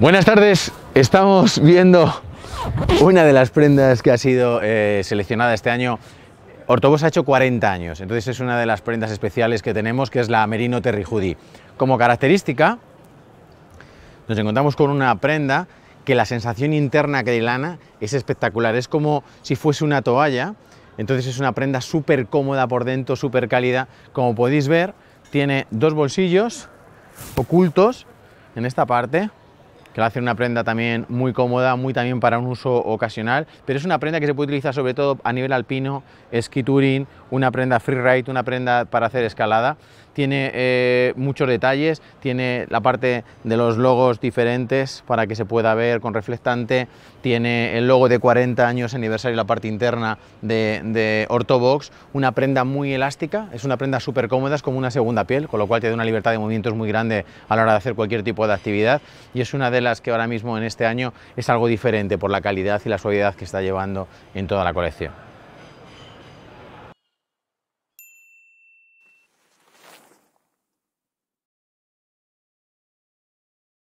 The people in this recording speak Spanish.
Buenas tardes, estamos viendo una de las prendas que ha sido eh, seleccionada este año. Ortobos ha hecho 40 años, entonces es una de las prendas especiales que tenemos, que es la Merino Terry Judy. Como característica, nos encontramos con una prenda que la sensación interna que hay lana es espectacular, es como si fuese una toalla, entonces es una prenda súper cómoda por dentro, súper cálida. Como podéis ver, tiene dos bolsillos ocultos en esta parte, que la hace una prenda también muy cómoda, muy también para un uso ocasional, pero es una prenda que se puede utilizar sobre todo a nivel alpino, ski touring, una prenda freeride, una prenda para hacer escalada tiene eh, muchos detalles, tiene la parte de los logos diferentes para que se pueda ver con reflectante, tiene el logo de 40 años aniversario la parte interna de, de Ortobox, una prenda muy elástica, es una prenda súper cómoda, es como una segunda piel, con lo cual te da una libertad de movimientos muy grande a la hora de hacer cualquier tipo de actividad y es una de las que ahora mismo en este año es algo diferente por la calidad y la suavidad que está llevando en toda la colección.